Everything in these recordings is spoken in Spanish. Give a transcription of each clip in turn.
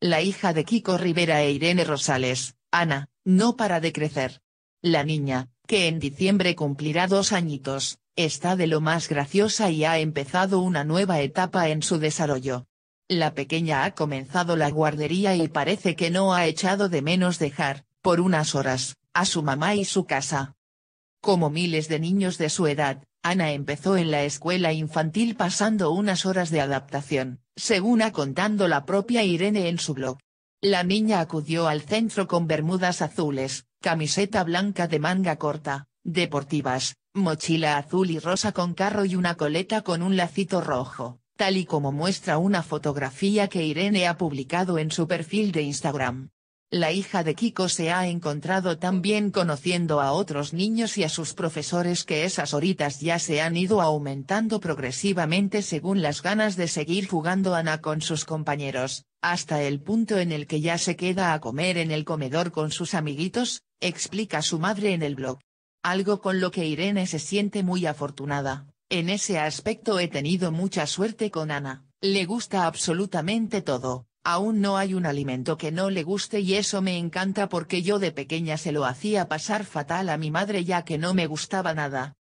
la hija de Kiko Rivera e Irene Rosales, Ana, no para de crecer. La niña, que en diciembre cumplirá dos añitos, está de lo más graciosa y ha empezado una nueva etapa en su desarrollo. La pequeña ha comenzado la guardería y parece que no ha echado de menos dejar, por unas horas, a su mamá y su casa. Como miles de niños de su edad, Ana empezó en la escuela infantil pasando unas horas de adaptación, según ha contando la propia Irene en su blog. La niña acudió al centro con bermudas azules, camiseta blanca de manga corta, deportivas, mochila azul y rosa con carro y una coleta con un lacito rojo, tal y como muestra una fotografía que Irene ha publicado en su perfil de Instagram la hija de Kiko se ha encontrado tan bien conociendo a otros niños y a sus profesores que esas horitas ya se han ido aumentando progresivamente según las ganas de seguir jugando Ana con sus compañeros, hasta el punto en el que ya se queda a comer en el comedor con sus amiguitos, explica su madre en el blog. Algo con lo que Irene se siente muy afortunada, en ese aspecto he tenido mucha suerte con Ana, le gusta absolutamente todo, aún no hay un alimento que no le guste y eso me encanta porque yo de pequeña se lo hacía pasar fatal a mi madre ya que no me gustaba nada.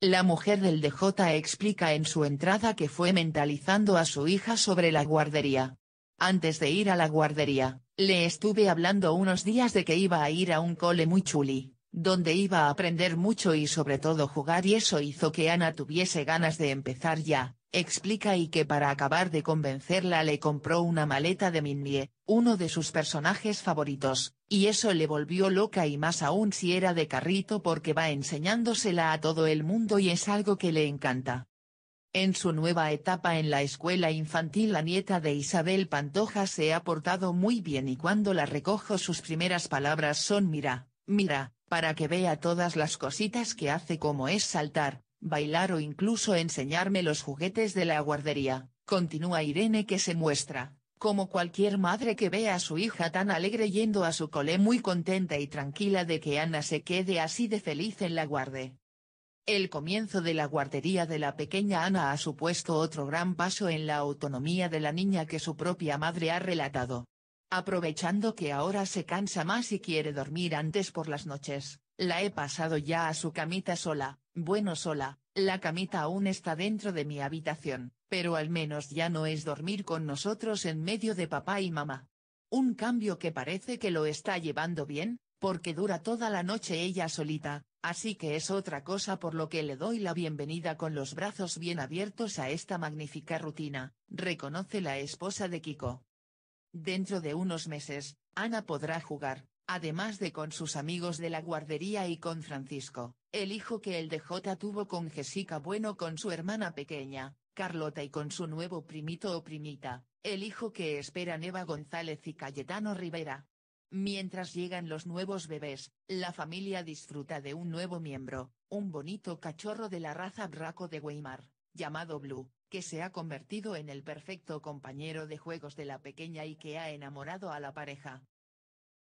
La mujer del DJ explica en su entrada que fue mentalizando a su hija sobre la guardería. Antes de ir a la guardería, le estuve hablando unos días de que iba a ir a un cole muy chuli, donde iba a aprender mucho y sobre todo jugar y eso hizo que Ana tuviese ganas de empezar ya, explica y que para acabar de convencerla le compró una maleta de Minnie, uno de sus personajes favoritos, y eso le volvió loca y más aún si era de carrito porque va enseñándosela a todo el mundo y es algo que le encanta. En su nueva etapa en la escuela infantil la nieta de Isabel Pantoja se ha portado muy bien y cuando la recojo sus primeras palabras son mira, mira, para que vea todas las cositas que hace como es saltar, bailar o incluso enseñarme los juguetes de la guardería, continúa Irene que se muestra, como cualquier madre que ve a su hija tan alegre yendo a su cole muy contenta y tranquila de que Ana se quede así de feliz en la guarde. El comienzo de la guardería de la pequeña Ana ha supuesto otro gran paso en la autonomía de la niña que su propia madre ha relatado. Aprovechando que ahora se cansa más y quiere dormir antes por las noches, la he pasado ya a su camita sola, bueno sola, la camita aún está dentro de mi habitación, pero al menos ya no es dormir con nosotros en medio de papá y mamá. Un cambio que parece que lo está llevando bien, porque dura toda la noche ella solita, así que es otra cosa por lo que le doy la bienvenida con los brazos bien abiertos a esta magnífica rutina, reconoce la esposa de Kiko. Dentro de unos meses, Ana podrá jugar, además de con sus amigos de la guardería y con Francisco, el hijo que el DJ tuvo con Jessica Bueno con su hermana pequeña, Carlota y con su nuevo primito o primita, el hijo que esperan Eva González y Cayetano Rivera. Mientras llegan los nuevos bebés, la familia disfruta de un nuevo miembro, un bonito cachorro de la raza braco de Weimar, llamado Blue, que se ha convertido en el perfecto compañero de juegos de la pequeña y que ha enamorado a la pareja.